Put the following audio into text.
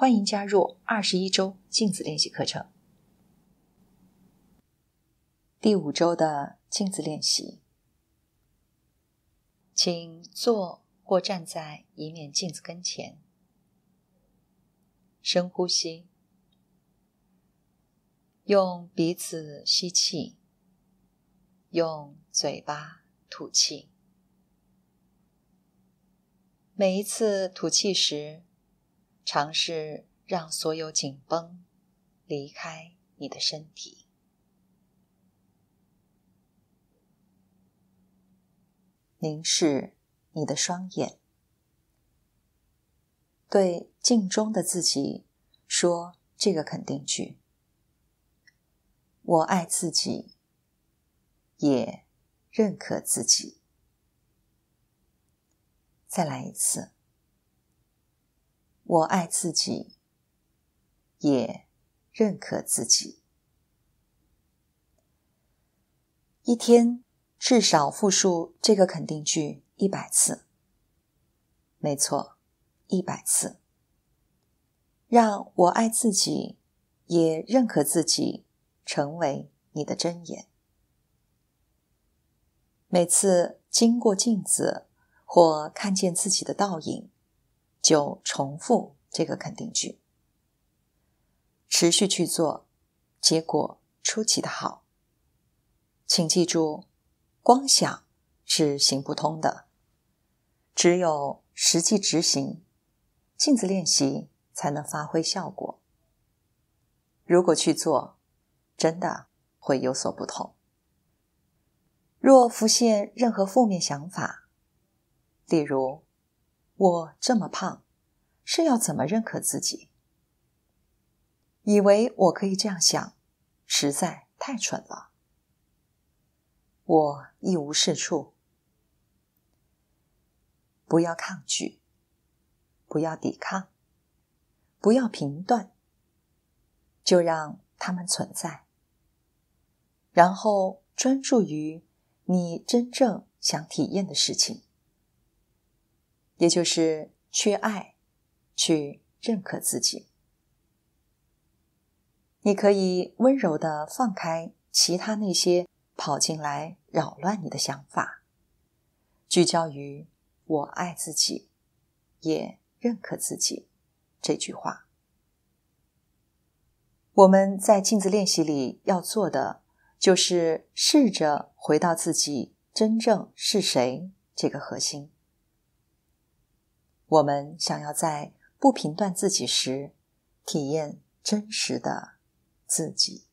欢迎加入二十一周镜子练习课程。第五周的镜子练习，请坐或站在一面镜子跟前，深呼吸，用鼻子吸气，用嘴巴吐气。每一次吐气时。尝试让所有紧绷离开你的身体，凝视你的双眼，对镜中的自己说这个肯定句：“我爱自己，也认可自己。”再来一次。我爱自己，也认可自己。一天至少复述这个肯定句一百次。没错，一百次，让我爱自己，也认可自己，成为你的真言。每次经过镜子或看见自己的倒影。就重复这个肯定句，持续去做，结果出奇的好。请记住，光想是行不通的，只有实际执行、镜子练习才能发挥效果。如果去做，真的会有所不同。若浮现任何负面想法，例如。我这么胖，是要怎么认可自己？以为我可以这样想，实在太蠢了。我一无是处，不要抗拒，不要抵抗，不要评断，就让他们存在。然后专注于你真正想体验的事情。也就是去爱，去认可自己。你可以温柔的放开其他那些跑进来扰乱你的想法，聚焦于“我爱自己，也认可自己”这句话。我们在镜子练习里要做的，就是试着回到自己真正是谁这个核心。我们想要在不评断自己时，体验真实的自己。